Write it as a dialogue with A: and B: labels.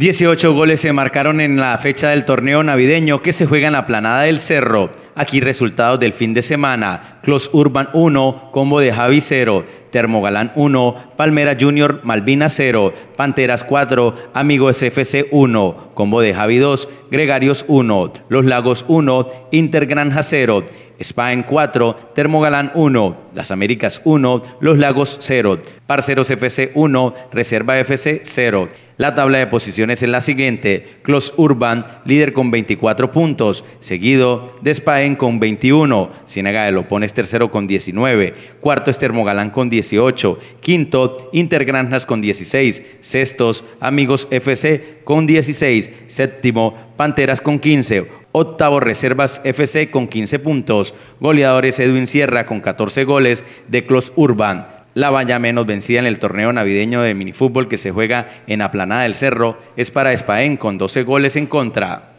A: 18 goles se marcaron en la fecha del torneo navideño que se juega en la Planada del Cerro. Aquí resultados del fin de semana. Clos Urban 1, Combo de Javi 0, Termogalán 1, Palmera Junior Malvina 0, Panteras 4, Amigos FC 1, Combo de Javi 2, Gregarios 1, Los Lagos 1, Intergranja 0, Spain 4, Termogalán 1, Las Américas 1, Los Lagos 0, Parceros FC 1, Reserva FC 0. La tabla de posiciones es la siguiente. Clos Urban, líder con 24 puntos, seguido de con 21, Sienega de Lopones tercero con 19, cuarto es con 18, quinto Intergranjas con 16, sextos Amigos FC con 16, séptimo Panteras con 15, Octavo Reservas FC con 15 puntos. Goleadores Edwin Sierra con 14 goles de Clos Urban. La valla menos vencida en el torneo navideño de minifútbol que se juega en Aplanada del Cerro es para Espaén con 12 goles en contra.